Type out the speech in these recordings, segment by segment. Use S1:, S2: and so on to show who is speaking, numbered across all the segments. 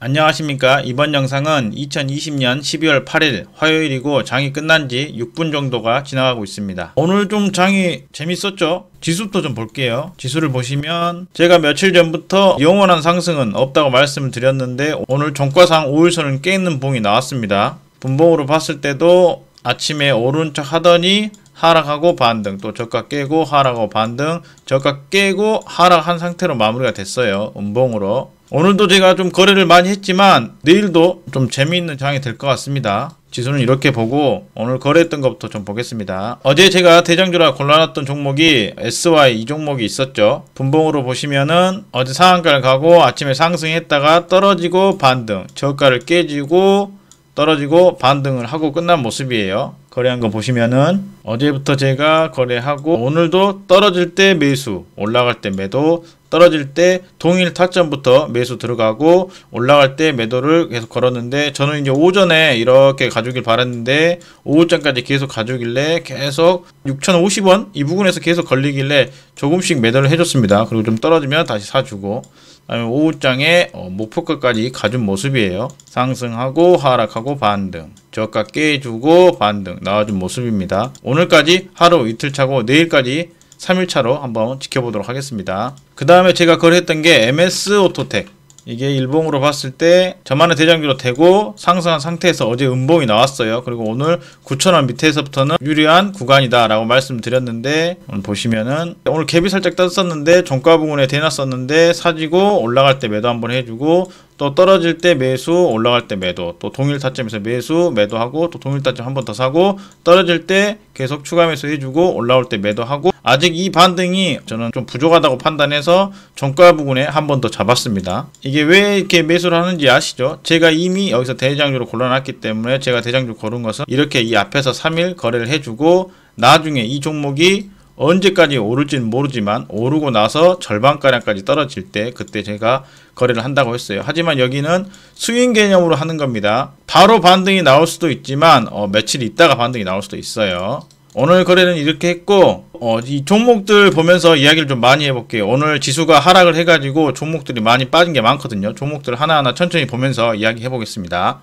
S1: 안녕하십니까 이번 영상은 2020년 12월 8일 화요일이고 장이 끝난 지 6분 정도가 지나가고 있습니다 오늘 좀 장이 재밌었죠 지수부터 좀 볼게요 지수를 보시면 제가 며칠 전부터 영원한 상승은 없다고 말씀을 드렸는데 오늘 종가상 5일선은 깨있는 봉이 나왔습니다 분봉으로 봤을 때도 아침에 오른 쪽 하더니 하락하고 반등 또 저가 깨고 하락하고 반등 저가 깨고 하락한 상태로 마무리가 됐어요 음봉으로 오늘도 제가 좀 거래를 많이 했지만 내일도 좀 재미있는 장이 될 것 같습니다. 지수는 이렇게 보고 오늘 거래했던 것부터 좀 보겠습니다. 어제 제가 대장주라 골라놨던 종목이 SY 이 종목이 있었죠. 분봉으로 보시면은 어제 상한가를 가고 아침에 상승했다가 떨어지고 반등, 저가를 깨지고 떨어지고 반등을 하고 끝난 모습이에요. 거래한 거 보시면은 어제부터 제가 거래하고 오늘도 떨어질 때 매수, 올라갈 때 매도, 떨어질 때 동일 타점부터 매수 들어가고 올라갈 때 매도를 계속 걸었는데 저는 이제 오전에 이렇게 가주길 바랐는데 오후장까지 계속 가주길래 계속 6,050원 이 부분에서 계속 걸리길래 조금씩 매도를 해줬습니다. 그리고 좀 떨어지면 다시 사주고 다음에 오후장에 어, 목표가까지 가준 모습이에요. 상승하고 하락하고 반등 저가 깨주고 반등 나와준 모습입니다. 오늘까지 하루 이틀 차고 내일까지 3일차로 한번 지켜보도록 하겠습니다. 그 다음에 제가 거래했던 게 MS 오토텍 이게 일봉으로 봤을 때 저만의 대장주로 되고 상승한 상태에서 어제 음봉이 나왔어요. 그리고 오늘 9천원 밑에서부터는 유리한 구간이다 라고 말씀드렸는데 오늘 보시면은 오늘 갭이 살짝 떴었는데 종가 부분에 대놨었는데 사지고 올라갈 때 매도 한번 해주고 또 떨어질 때 매수, 올라갈 때 매도, 또 동일 타점에서 매수, 매도하고 또 동일 타점 한번더 사고 떨어질 때 계속 추가 매수 해주고 올라올 때 매도하고 아직 이 반등이 저는 좀 부족하다고 판단해서 정가 부분에 한 번 더 잡았습니다. 이게 왜 이렇게 매수를 하는지 아시죠? 제가 이미 여기서 대장주로 골라놨기 때문에 제가 대장주 고른 것은 이렇게 이 앞에서 3일 거래를 해주고 나중에 이 종목이 언제까지 오를지는 모르지만 오르고 나서 절반가량까지 떨어질 때 그때 제가 거래를 한다고 했어요. 하지만 여기는 수익 개념으로 하는 겁니다. 바로 반등이 나올 수도 있지만 어, 며칠 있다가 반등이 나올 수도 있어요. 오늘 거래는 이렇게 했고 어, 이 종목들 보면서 이야기를 좀 많이 해볼게요. 오늘 지수가 하락을 해가지고 종목들이 많이 빠진 게 많거든요. 종목들 하나하나 천천히 보면서 이야기 해보겠습니다.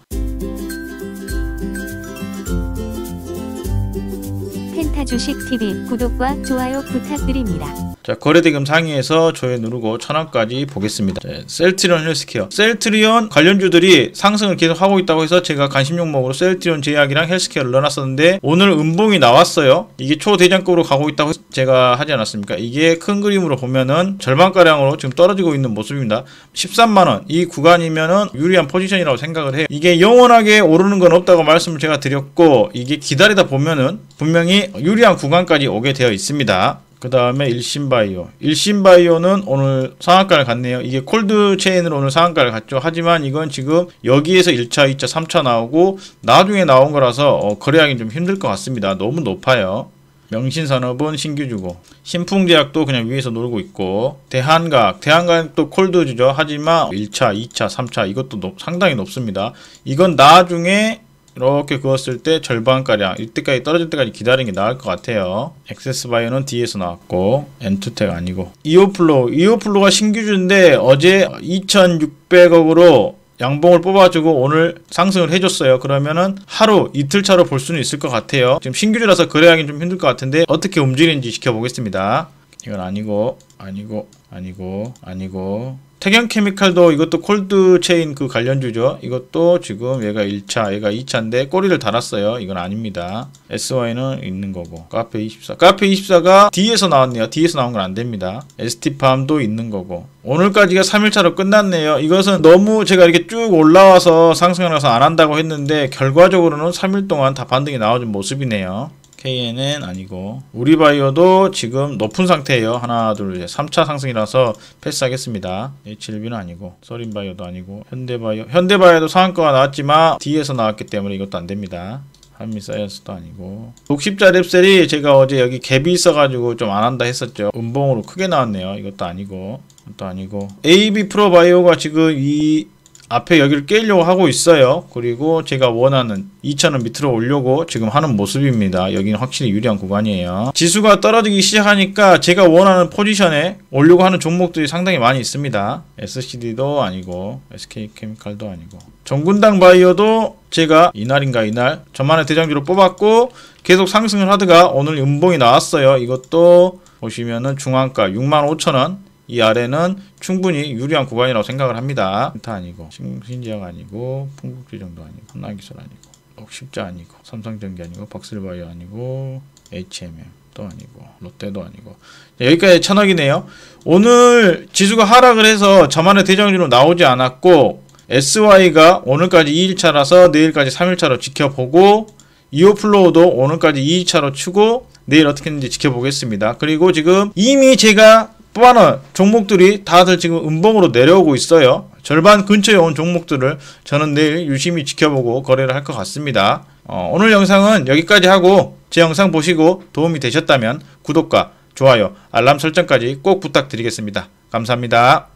S1: 펜타주식 TV 구독과 좋아요 부탁드립니다. 자, 거래대금 상위에서 조회 누르고 천원까지 보겠습니다. 자, 네, 셀트리온 헬스케어. 셀트리온 관련주들이 상승을 계속 하고 있다고 해서 제가 관심 종목으로 셀트리온 제약이랑 헬스케어를 넣어놨었는데 오늘 음봉이 나왔어요. 이게 초대장급으로 가고 있다고 제가 하지 않았습니까? 이게 큰 그림으로 보면은 절반가량으로 지금 떨어지고 있는 모습입니다. 13만원. 이 구간이면은 유리한 포지션이라고 생각을 해요. 이게 영원하게 오르는 건 없다고 말씀을 제가 드렸고 이게 기다리다 보면은 분명히 유리한 구간까지 오게 되어 있습니다. 그 다음에 일신바이오 일신바이오는 오늘 상한가를 갔네요 이게 콜드체인으로 오늘 상한가를 갔죠 하지만 이건 지금 여기에서 1차 2차 3차 나오고 나중에 나온 거라서 어, 거래하기 좀 힘들 것 같습니다 너무 높아요 명신산업은 신규주고 신풍제약도 그냥 위에서 놀고 있고 대한각 대한각도 콜드주죠 하지만 1차 2차 3차 이것도 높, 상당히 높습니다 이건 나중에 이렇게 그었을 때 절반가량 이때까지 떨어질 때까지 기다리는 게 나을 것 같아요 액세스바이오는 뒤에서 나왔고 엔투텍 아니고 이오플로 이오플로가 신규주인데 어제 2600억으로 양봉을 뽑아주고 오늘 상승을 해줬어요 그러면은 하루 이틀 차로 볼 수는 있을 것 같아요 지금 신규주라서 거래하기는 좀 힘들 것 같은데 어떻게 움직이는지 지켜보겠습니다 이건 아니고 아니고 아니고 아니고 태경케미칼도 이것도 콜드체인 그 관련주죠. 이것도 지금 얘가 1차, 얘가 2차인데 꼬리를 달았어요. 이건 아닙니다. SY는 있는 거고. 카페24. 카페24가 D에서 나왔네요. D에서 나온 건 안 됩니다. ST팜도 있는 거고. 오늘까지가 3일차로 끝났네요. 이것은 너무 제가 이렇게 쭉 올라와서 상승하면서 안 한다고 했는데 결과적으로는 3일 동안 다 반등이 나와준 모습이네요. KN은 아니고 우리 바이어도 지금 높은 상태예요. 하나 둘 3차 상승이라서 패스하겠습니다. HLB는 아니고 서린 바이어도 아니고 현대 바이어 현대 바이어도 상한가가 나왔지만 D에서 나왔기 때문에 이것도 안 됩니다. 한미 사이언스도 아니고 6 0자 랩셀이 제가 어제 여기 갭이 있어가지고 좀 안 한다 했었죠 음봉으로 크게 나왔네요 이것도 아니고 이것도 아니고 AB 프로바이오가 지금 이 앞에 여기를 깨려고 하고 있어요 그리고 제가 원하는 2천원 밑으로 올려고 지금 하는 모습입니다 여기는 확실히 유리한 구간이에요 지수가 떨어지기 시작하니까 제가 원하는 포지션에 올려고 하는 종목들이 상당히 많이 있습니다 SCD도 아니고 SK케미칼도 아니고 전군당 바이어도 제가 이날인가 이날 저만의 대장주로 뽑았고 계속 상승을 하다가 오늘 음봉이 나왔어요 이것도 보시면은 중앙가 6 5 0 0 0원 이 아래는 충분히 유리한 구간이라고 생각을 합니다. 신타 아니고 신지역 아니고 풍국지 정도 아니고 한나기술 아니고 옥십자 아니고 삼성전기 아니고 박슬바이오 아니고 HMM 또 아니고 롯데도 아니고 네, 여기까지 천억이네요. 오늘 지수가 하락을 해서 저만의 대장주로 나오지 않았고 SY가 오늘까지 2일차라서 내일까지 3일차로 지켜보고 이오플로우도 오늘까지 2일차로 추고 내일 어떻게 했는지 지켜보겠습니다. 그리고 지금 이미 제가 또아는 종목들이 다들 지금 음봉으로 내려오고 있어요. 절반 근처에 온 종목들을 저는 내일 유심히 지켜보고 거래를 할 것 같습니다. 어, 오늘 영상은 여기까지 하고 제 영상 보시고 도움이 되셨다면 구독과 좋아요, 알람 설정까지 꼭 부탁드리겠습니다. 감사합니다.